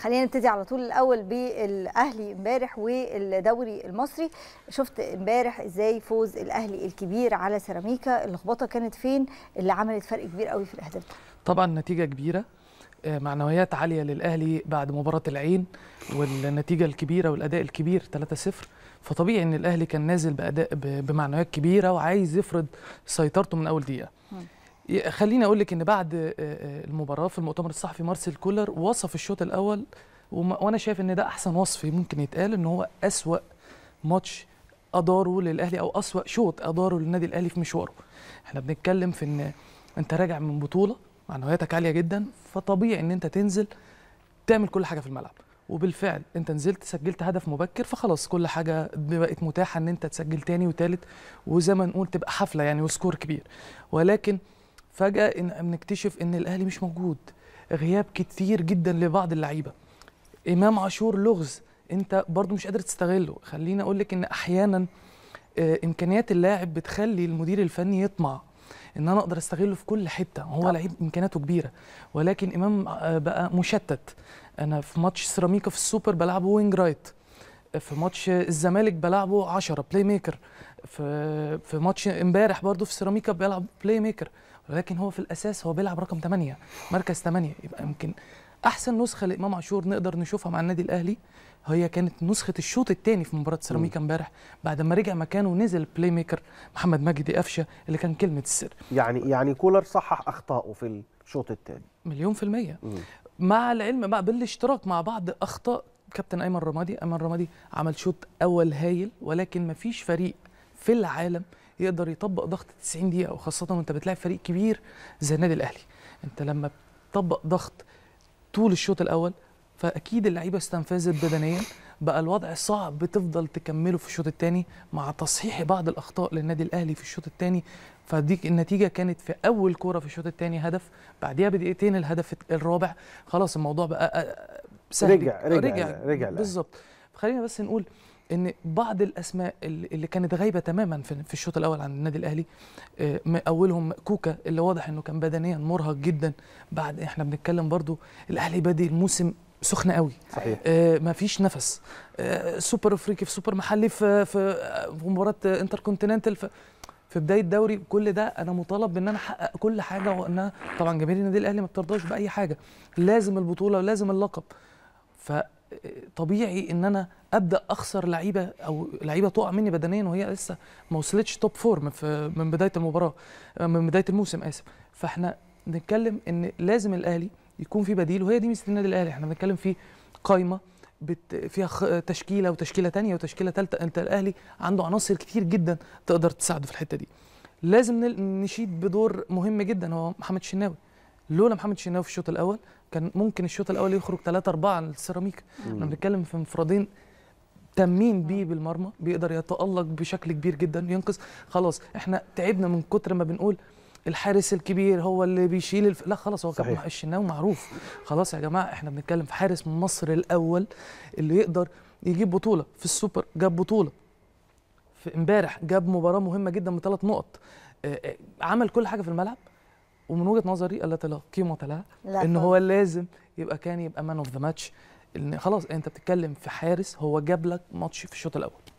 خلينا نبتدي على طول الاول بالاهلي امبارح والدوري المصري شفت امبارح ازاي فوز الاهلي الكبير على سيراميكا اللخبطه كانت فين اللي عملت فرق كبير قوي في الاهداف طبعا نتيجه كبيره آه، معنويات عاليه للاهلي بعد مباراه العين والنتيجه الكبيره والاداء الكبير 3-0 فطبيعي ان الاهلي كان نازل باداء بمعنويات كبيره وعايز يفرض سيطرته من اول دقيقه خليني اقول لك ان بعد المباراه في المؤتمر الصحفي مارسيل كولر وصف الشوط الاول وانا شايف ان ده احسن وصف ممكن يتقال ان هو اسوا ماتش اداره للاهلي او اسوا شوط اداره للنادي الاهلي في مشواره احنا بنتكلم في ان انت راجع من بطوله معنوياتك عاليه جدا فطبيعي ان انت تنزل تعمل كل حاجه في الملعب وبالفعل انت نزلت سجلت هدف مبكر فخلاص كل حاجه بقت متاحه ان انت تسجل تاني وتالت وزي ما نقول تبقى حفله يعني وسكور كبير ولكن فجاه بنكتشف ان الاهلي مش موجود غياب كتير جدا لبعض اللعيبه امام عاشور لغز انت برضو مش قادر تستغله خليني اقول لك ان احيانا آه، امكانيات اللاعب بتخلي المدير الفني يطمع ان انا اقدر استغله في كل حته هو لعيب امكانياته كبيره ولكن امام آه، بقى مشتت انا في ماتش سيراميكا في السوبر بلعبه وينج رايت في ماتش الزمالك بلعبه 10 بلاي ميكر في في ماتش امبارح برضه في سيراميكا بيلعب بلاي ميكر ولكن هو في الاساس هو بيلعب رقم 8 مركز 8 يبقى يمكن احسن نسخه لامام عاشور نقدر نشوفها مع النادي الاهلي هي كانت نسخه الشوط الثاني في مباراه سيراميكا امبارح بعد ما رجع مكانه نزل بلاي ميكر محمد مجدي قفشه اللي كان كلمه السر يعني يعني كولر صحح اخطائه في الشوط الثاني مليون في الميه مم. مع العلم بقى بالاشتراك مع بعض اخطاء كابتن ايمن رمادي ايمن رمادي عمل شوط اول هايل ولكن ما فيش فريق في العالم يقدر يطبق ضغط 90 دقيقه وخاصه وانت بتلاعب فريق كبير زي النادي الاهلي انت لما بتطبق ضغط طول الشوط الاول فاكيد اللعيبه استنفذت بدنيا بقى الوضع صعب بتفضل تكمله في الشوط الثاني مع تصحيح بعض الاخطاء للنادي الاهلي في الشوط الثاني فدي النتيجه كانت في اول كوره في الشوط الثاني هدف بعديها بدقيقتين الهدف الرابع خلاص الموضوع بقى آه، آه، سهل رجع رجع رجع, رجع بالظبط خلينا بس نقول ان بعض الاسماء اللي كانت غايبه تماما في الشوط الاول عن النادي الاهلي آه، اولهم كوكا اللي واضح انه كان بدنيا مرهق جدا بعد احنا بنتكلم برضو الاهلي بادئ الموسم سخنه قوي صحيح آه مفيش نفس آه سوبر افريقي في سوبر محلي في في مباراه انتر كونتيننتال في بدايه دوري كل ده انا مطالب بان انا احقق كل حاجه وان طبعا جماهير النادي الاهلي ما بترضاش باي حاجه لازم البطوله ولازم اللقب فطبيعي ان انا ابدا اخسر لعيبه او لعيبه تقع مني بدنيا وهي لسه ما وصلتش توب فور من بدايه المباراه من بدايه الموسم اسف فاحنا بنتكلم ان لازم الاهلي يكون في بديل وهي دي ميزه النادي الاهلي احنا بنتكلم في قايمه بت فيها تشكيله وتشكيله ثانيه وتشكيله ثالثه انت الاهلي عنده عناصر كتير جدا تقدر تساعده في الحته دي لازم نشيد بدور مهم جدا هو محمد الشناوي لولا محمد الشناوي في الشوط الاول كان ممكن الشوط الاول يخرج 3 4 للسيراميكا احنا بنتكلم في انفرادين تامين بيه بالمرمى بيقدر يتالق بشكل كبير جدا ينقذ خلاص احنا تعبنا من كتر ما بنقول الحارس الكبير هو اللي بيشيل الف... لا خلاص هو كابتن الشناوي معروف خلاص يا جماعه احنا بنتكلم في حارس مصر الاول اللي يقدر يجيب بطوله في السوبر جاب بطوله في امبارح جاب مباراه مهمه جدا بثلاث نقط آه، آه، عمل كل حاجه في الملعب ومن وجهه نظري التي لا قيمه لها ان هو لازم يبقى كان يبقى مان اوف ذا ماتش خلاص انت بتتكلم في حارس هو جاب لك ماتش في الشوط الاول